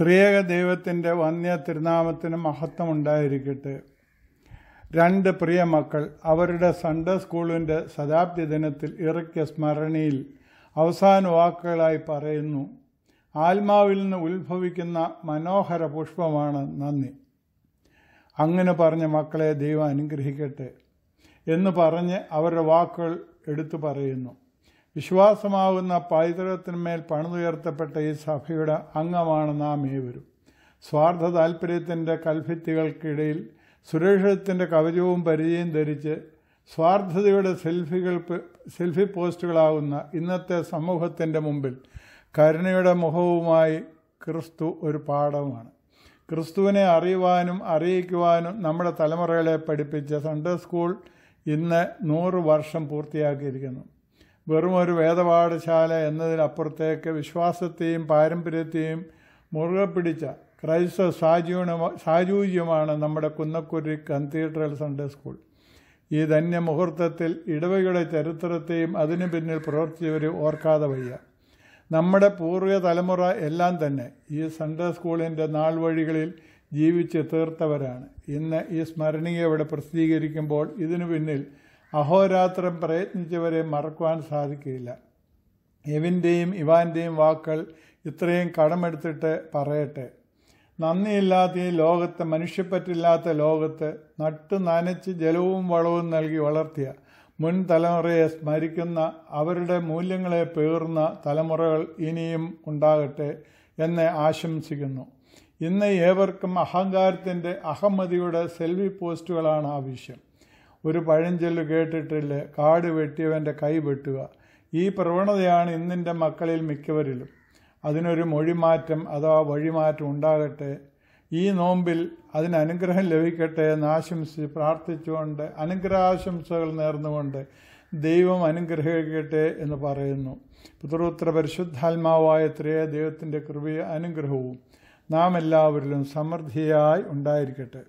ത്രിയേക ദൈവത്തിൻ്റെ വന്യ തിരുനാമത്തിന് ഉണ്ടായിരിക്കട്ടെ രണ്ട് പ്രിയ മക്കൾ അവരുടെ സൺഡേ സ്കൂളിൻ്റെ ശതാബ്ദി ദിനത്തിൽ ഇറക്കിയ സ്മരണയിൽ അവസാന വാക്കുകളായി പറയുന്നു ആത്മാവിൽ നിന്ന് ഉത്ഭവിക്കുന്ന മനോഹര പുഷ്പമാണ് നന്ദി അങ്ങനെ പറഞ്ഞ മക്കളെ ദൈവം അനുഗ്രഹിക്കട്ടെ എന്ന് പറഞ്ഞ് അവരുടെ വാക്കുകൾ എടുത്തു പറയുന്നു വിശ്വാസമാകുന്ന പൈതൃകത്തിന്മേൽ പണിതുയർത്തപ്പെട്ട ഈ സഭയുടെ അംഗമാണ് നാം ഏവരും സ്വാർത്ഥ താൽപ്പര്യത്തിൻ്റെ കൽഭിത്തികൾക്കിടയിൽ സുരക്ഷിതത്തിൻ്റെ കവചവും പരിചയം ധരിച്ച് സ്വാർത്ഥതയുടെ സെൽഫികൾ സെൽഫി പോസ്റ്റുകളാകുന്ന ഇന്നത്തെ സമൂഹത്തിൻ്റെ മുമ്പിൽ കരുണയുടെ മുഖവുമായി ക്രിസ്തു ഒരു പാഠമാണ് ക്രിസ്തുവിനെ അറിയുവാനും അറിയിക്കുവാനും നമ്മുടെ തലമുറകളെ പഠിപ്പിച്ച സൺഡേ സ്കൂൾ ഇന്ന് നൂറ് വർഷം പൂർത്തിയാക്കിയിരിക്കുന്നു വെറും ഒരു വേദപാഠശാല എന്നതിനപ്പുറത്തേക്ക് വിശ്വാസത്തെയും പാരമ്പര്യത്തെയും മുറുകെ പിടിച്ച ക്രൈസ്തവ സാജീവണ സാജൂജ്യമാണ് നമ്മുടെ കുന്നക്കുരി കത്തീഡ്രൽ സൺഡേ സ്കൂൾ ഈ ധന്യ മുഹൂർത്തത്തിൽ ഇടവകയുടെ ചരിത്രത്തെയും അതിനു പിന്നിൽ പ്രവർത്തിച്ചവരെ ഓർക്കാതെ വയ്യ നമ്മുടെ പൂർവ്വ തലമുറ എല്ലാം തന്നെ ഈ സൺഡേ സ്കൂളിൻ്റെ നാൾ വഴികളിൽ ജീവിച്ച് തീർത്തവരാണ് ഇന്ന് ഈ ഇവിടെ പ്രസിദ്ധീകരിക്കുമ്പോൾ ഇതിനു പിന്നിൽ അഹോരാത്രം പ്രയത്നിച്ചവരെ മറക്കുവാൻ സാധിക്കില്ല എവിൻ്റെയും ഇവാൻ്റെയും വാക്കുകൾ ഇത്രയും കടമെടുത്തിട്ട് പറയട്ടെ നന്ദിയില്ലാത്ത ഈ ലോകത്ത് മനുഷ്യപ്പറ്റില്ലാത്ത ലോകത്ത് നട്ട് നനച്ച് ജലവും വളവും നൽകി വളർത്തിയ മുൻ തലമുറയെ സ്മരിക്കുന്ന അവരുടെ മൂല്യങ്ങളെ പേർന്ന തലമുറകൾ ഇനിയും ഉണ്ടാകട്ടെ എന്ന് ആശംസിക്കുന്നു ഇന്ന് ഏവർക്കും അഹങ്കാരത്തിൻ്റെ അഹമ്മതിയുടെ സെൽഫി പോസ്റ്റുകളാണ് ആവശ്യം ഒരു പഴഞ്ചൊല്ലു കേട്ടിട്ടില്ലേ കാട് വെട്ടിയവൻ്റെ കൈ വെട്ടുക ഈ പ്രവണതയാണ് ഇന്നിൻ്റെ മക്കളിൽ മിക്കവരിലും അതിനൊരു മൊഴിമാറ്റം അഥവാ വഴിമാറ്റം ഉണ്ടാകട്ടെ ഈ നോമ്പിൽ അതിന് അനുഗ്രഹം ലഭിക്കട്ടെ എന്ന് ആശംസിച്ച് പ്രാർത്ഥിച്ചുകൊണ്ട് അനുഗ്രഹാശംസകൾ നേർന്നുകൊണ്ട് ദൈവം അനുഗ്രഹിക്കട്ടെ എന്ന് പറയുന്നു പുത്രോത്ര പരിശുദ്ധാത്മാവായ ത്രേ ദൈവത്തിൻ്റെ കൃപയും അനുഗ്രഹവും നാം എല്ലാവരിലും സമൃദ്ധിയായി ഉണ്ടായിരിക്കട്ടെ